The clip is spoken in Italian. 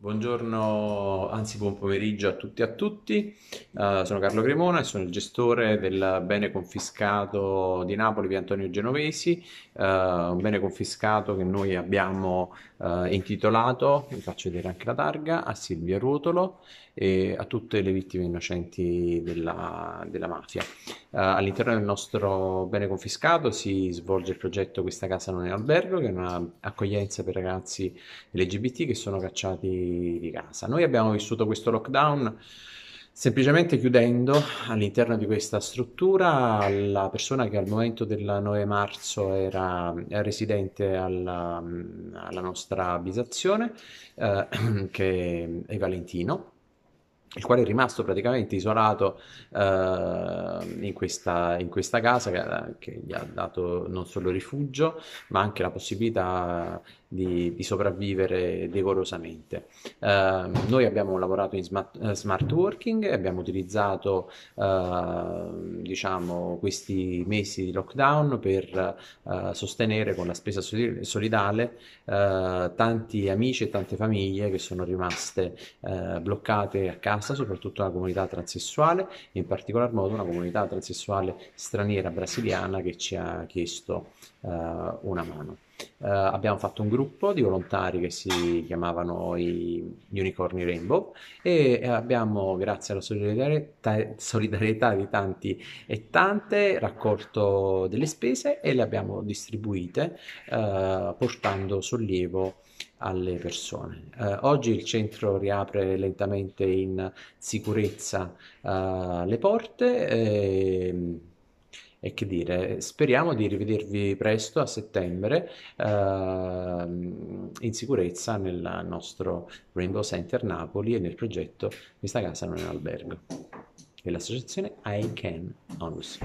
Buongiorno, anzi buon pomeriggio a tutti e a tutti, uh, sono Carlo Cremona e sono il gestore del bene confiscato di Napoli via Antonio Genovesi, uh, un bene confiscato che noi abbiamo uh, intitolato, vi faccio vedere anche la targa, a Silvia Ruotolo e a tutte le vittime innocenti della, della mafia. all'interno del nostro bene confiscato si svolge il progetto Questa casa non è albergo, che è un'accoglienza per ragazzi LGBT che sono cacciati di casa. Noi abbiamo vissuto questo lockdown semplicemente chiudendo all'interno di questa struttura la persona che al momento del 9 marzo era residente alla, alla nostra abitazione, eh, che è Valentino, il quale è rimasto praticamente isolato eh, in, questa, in, questa, casa che, che, gli ha dato non solo rifugio ma anche la possibilità di, di sopravvivere decorosamente. Eh, noi abbiamo lavorato in smart, eh, smart working, abbiamo utilizzato eh, diciamo, questi mesi di lockdown per eh, sostenere con la spesa solidale eh, tanti amici e tante famiglie che sono rimaste eh, bloccate a casa, soprattutto la comunità transessuale, in particolar modo una comunità transessuale straniera brasiliana che ci ha chiesto una mano eh, abbiamo fatto un gruppo di volontari che si chiamavano i Unicorni Rainbow e eh, abbiamo, grazie alla solidarietà, solidarietà di tanti e tante, raccolto delle spese e le abbiamo distribuite eh, portando sollievo alle persone. Eh, oggi il centro riapre lentamente in sicurezza eh, le porte. E, e che dire, speriamo di rivedervi presto a settembre ehm, in sicurezza nel nostro Rainbow Center Napoli e nel progetto Questa casa non è un albergo dell'associazione I Can Onus.